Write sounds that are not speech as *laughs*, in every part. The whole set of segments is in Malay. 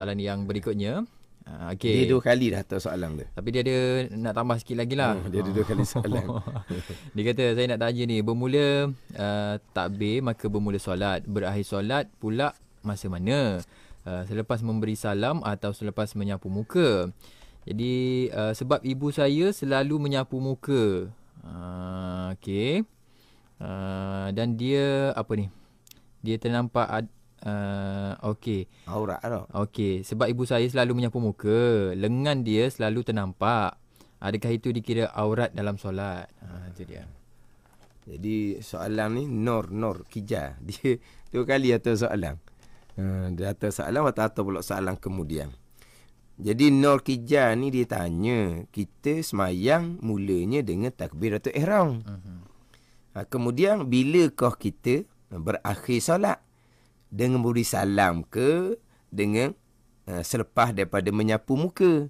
soalan yang berikutnya. Uh, ah, okay. Dia dua kali dah tahu soalan dia. Tapi dia ada nak tambah sikit lagi lah. Hmm, dia ada dua kali soalan. *laughs* dia kata, saya nak tanya ni. Bermula uh, takbir, maka bermula solat. Berakhir solat pula masa mana? Uh, selepas memberi salam atau selepas menyapu muka. Jadi, uh, sebab ibu saya selalu menyapu muka. Uh, okay. Uh, dan dia, apa ni? Dia ternampak... Ad- Uh, okey. Aurat tau. Okey, sebab ibu saya selalu menyapu muka, lengan dia selalu ternampak. Adakah itu dikira aurat dalam solat? Ha, itu dia. Jadi soalan ni nor nor kija. *laughs* Dia dua kali atau soalan. Ha, atau soalan atau atau pula soalan kemudian. Jadi nor kija ni dia tanya, kita semayang mulanya dengan takbiratul ihram. Uh-huh. Ha, kemudian bilakah kita berakhir solat? dengan beri salam ke dengan uh, selepas daripada menyapu muka.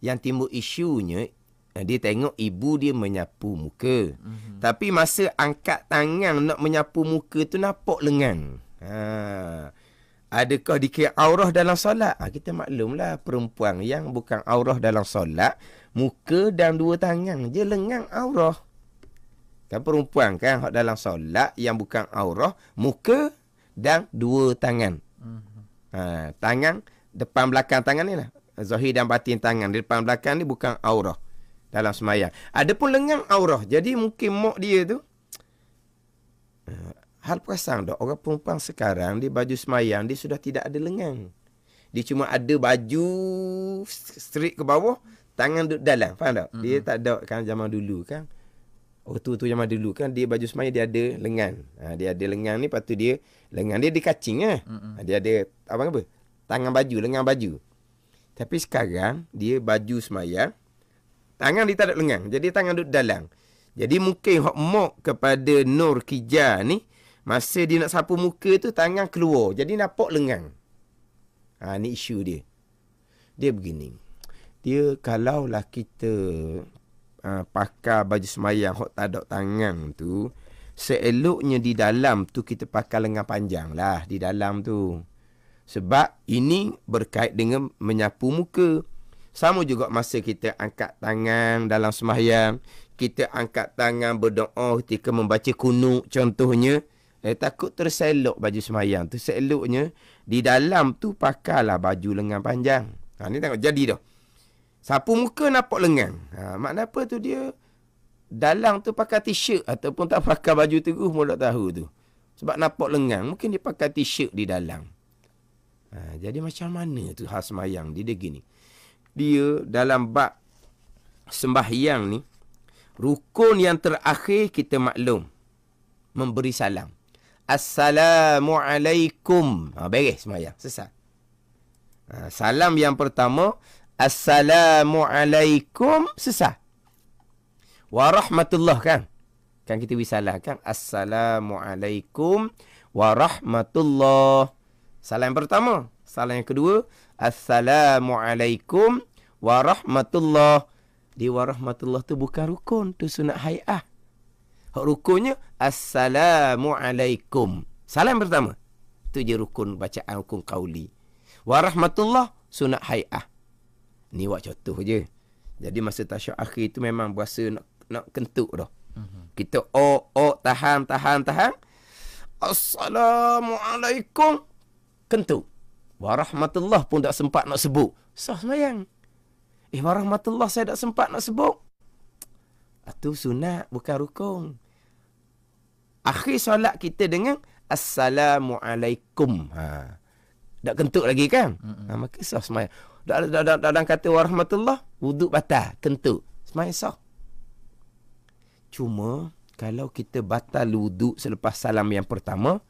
Yang timbul isunya uh, dia tengok ibu dia menyapu muka. Mm-hmm. Tapi masa angkat tangan nak menyapu muka tu nampak lengan. Ha. Adakah dikira aurah dalam solat? Ha, kita maklumlah perempuan yang bukan aurah dalam solat, muka dan dua tangan je lengan aurah. Kan perempuan kan dalam solat yang bukan aurah, muka dan dua tangan. Mhm. Ha, tangan depan belakang tangan ni lah. Zahir dan batin tangan. Di depan belakang ni bukan aurah dalam semayang. Ada pun lengan aurah. Jadi mungkin mok dia tu. Eh, hal perasan dok. Orang perempuan sekarang di baju semayang dia sudah tidak ada lengan. Dia cuma ada baju straight ke bawah. Tangan duduk dalam. Faham tak? Mm-hmm. Dia mhm. tak ada kan zaman dulu kan. Oh tu tu zaman dulu kan dia baju semaya dia ada lengan. Ha, dia ada lengan ni patu dia lengan dia dikacing eh. Lah. mm Ha, dia ada apa apa? Tangan baju, lengan baju. Tapi sekarang dia baju semaya, Tangan dia tak ada lengan. Jadi tangan duduk dalam. Jadi mungkin hok mok kepada Nur Kija ni masa dia nak sapu muka tu tangan keluar. Jadi nampak lengan. Ha ni isu dia. Dia begini. Dia kalaulah kita uh, ah, pakai baju semayang tak tadok tangan tu seeloknya di dalam tu kita pakai lengan panjang lah di dalam tu sebab ini berkait dengan menyapu muka sama juga masa kita angkat tangan dalam semayang kita angkat tangan berdoa ketika membaca kunuk contohnya eh, takut terselok baju semayang tu seeloknya di dalam tu pakailah baju lengan panjang ha, ni tengok jadi dah Sapu muka nampak lengan. Ha, makna apa tu dia? Dalang tu pakai t-shirt ataupun tak pakai baju teguh mula tahu tu. Sebab nampak lengan. Mungkin dia pakai t-shirt di dalang. Ha, jadi macam mana tu khas mayang? Dia, dia gini. Dia dalam bak sembahyang ni. Rukun yang terakhir kita maklum. Memberi salam. Assalamualaikum. Ha, beres semayang. Sesat. Ha, salam yang pertama. Assalamualaikum Sesah Warahmatullah kan Kan kita bisalah kan Assalamualaikum Warahmatullah Salam yang pertama Salam yang kedua Assalamualaikum Warahmatullah Di warahmatullah tu bukan rukun Tu sunat hai'ah Hak rukunnya Assalamualaikum Salam pertama tu je rukun bacaan rukun qawli Warahmatullah Sunat hai'ah Ni buat contoh je. Jadi masa tasyak akhir tu memang berasa nak, nak kentuk dah. Mhm. Kita oh, oh, tahan, tahan, tahan. Assalamualaikum. Kentuk. Warahmatullah pun tak sempat nak sebut. Sah semayang. Eh, warahmatullah saya tak sempat nak sebut. Itu sunat, bukan rukun. Akhir solat kita dengan Assalamualaikum. Ha. Tak kentuk lagi kan? Mm-mm. Ha, maka sah semayang. Dalam kata warahmatullah Wuduk batal Tentu Semangat sah Cuma Kalau kita batal wuduk Selepas salam yang pertama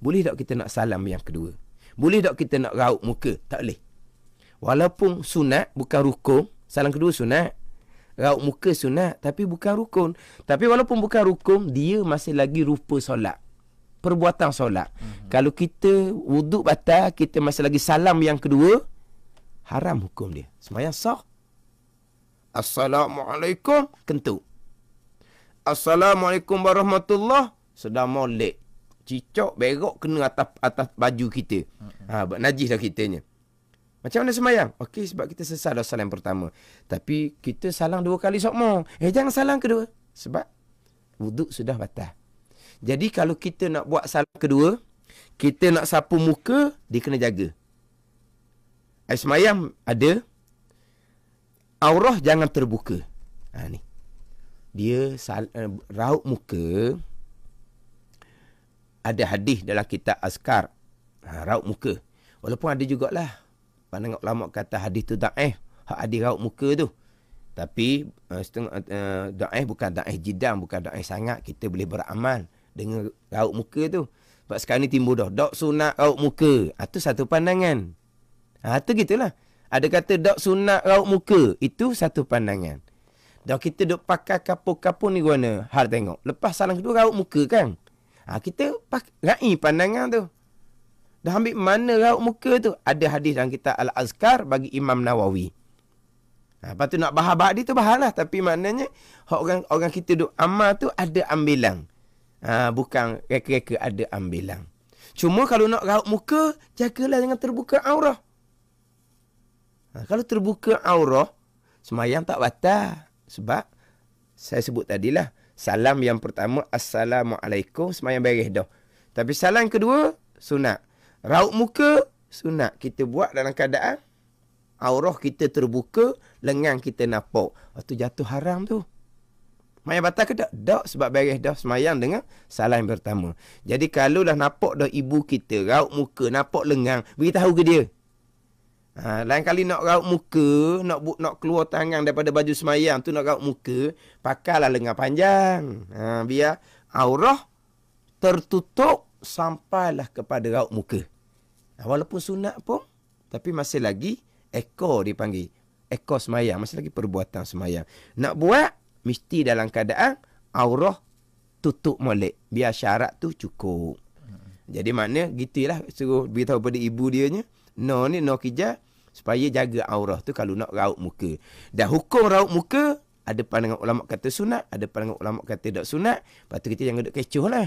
Boleh tak kita nak salam yang kedua Boleh tak kita nak raup muka Tak boleh Walaupun sunat Bukan rukun Salam kedua sunat Raup muka sunat Tapi bukan rukun Tapi walaupun bukan rukun Dia masih lagi rupa solat Perbuatan solat mm-hmm. Kalau kita wuduk batal Kita masih lagi salam yang kedua haram hukum dia. Semayang sah. Assalamualaikum. Kentuk. Assalamualaikum warahmatullahi Sedang molek. Cicok berok kena atas atas baju kita. Ha, najis lah kitanya. Macam mana semayang? Okey, sebab kita sesat dah salam pertama. Tapi kita salam dua kali sokmo. Eh, jangan salam kedua. Sebab wuduk sudah batal. Jadi kalau kita nak buat salam kedua, kita nak sapu muka, dia kena jaga air semayam ada aurah jangan terbuka ha ni dia sal, uh, eh, raup muka ada hadis dalam kitab askar ha, raup muka walaupun ada jugalah pandangan ulama kata hadis tu daif hak hadis raup muka tu tapi uh, setengah uh, daif bukan daif jidang bukan daif sangat kita boleh beramal dengan raup muka tu sebab sekarang ni timbul dah dok sunat raup muka itu ha, satu pandangan Ha, tu gitulah. Ada kata dok sunat raut muka. Itu satu pandangan. Dok kita dok pakai kapur-kapur ni guna. Har tengok. Lepas salam kedua raut muka kan. Ha, kita pakai rai pandangan tu. Dah ambil mana raut muka tu. Ada hadis dalam kita Al-Azkar bagi Imam Nawawi. Ha, lepas tu nak bahas-bahas dia tu bahalah. Tapi maknanya orang orang kita dok amal tu ada ambilang. Ha, bukan reka-reka ada ambilang. Cuma kalau nak raut muka, jagalah dengan terbuka aurah. Ha, kalau terbuka aurah, semayang tak batal. Sebab saya sebut tadilah. Salam yang pertama, Assalamualaikum, semayang beres dah. Tapi salam kedua, sunat. Raut muka, sunat. Kita buat dalam keadaan aurah kita terbuka, lengan kita napok. waktu ah, jatuh haram tu. Semayang batal ke tak? Tak sebab beres dah semayang dengan salam yang pertama. Jadi kalau dah napok dah ibu kita, raut muka, napok lengang, beritahu ke dia. Ha, lain kali nak raut muka, nak bu- nak keluar tangan daripada baju semayang tu nak raut muka, pakailah lengan panjang. Ha, biar aurah tertutup sampailah kepada raut muka. Ha, walaupun sunat pun, tapi masih lagi ekor dipanggil. Ekor semayang, masih lagi perbuatan semayang. Nak buat, mesti dalam keadaan aurah tutup molek. Biar syarat tu cukup. Hmm. Jadi mana gitulah suruh beritahu pada ibu dia nya. No ni no kijah supaya jaga aurah tu kalau nak raut muka. Dan hukum raut muka ada pandangan ulama kata sunat, ada pandangan ulama kata tak sunat. Lepas tu kita jangan duduk kecoh lah.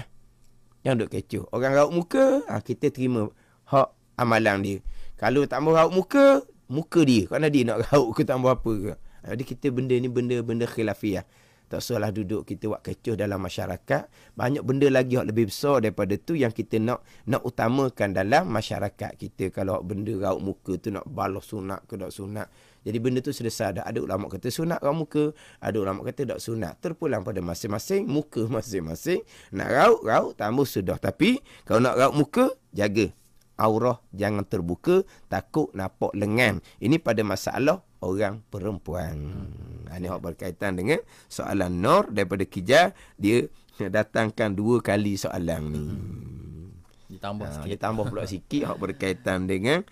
Jangan duduk kecoh. Orang raut muka, ha, kita terima hak amalan dia. Kalau tak mau raut muka, muka dia. Kerana dia nak *laughs* raut ke tak mau apa ke. Ah, jadi kita benda ni benda-benda khilafiah tak salah duduk kita buat kecoh dalam masyarakat banyak benda lagi yang lebih besar daripada tu yang kita nak nak utamakan dalam masyarakat kita kalau benda raut muka tu nak balas sunat ke tak sunat jadi benda tu selesai dah ada ulama kata sunat raut muka ada ulama kata tak sunat terpulang pada masing-masing muka masing-masing nak raut raut tambah sudah tapi kalau nak raut muka jaga aurah jangan terbuka takut nampak lengan ini pada masalah orang perempuan hmm. Ini ha, berkaitan dengan soalan Nur daripada Kijah. Dia datangkan dua kali soalan ni. Hmm. Ditambah ha, sikit. Ditambah pula sikit berkaitan dengan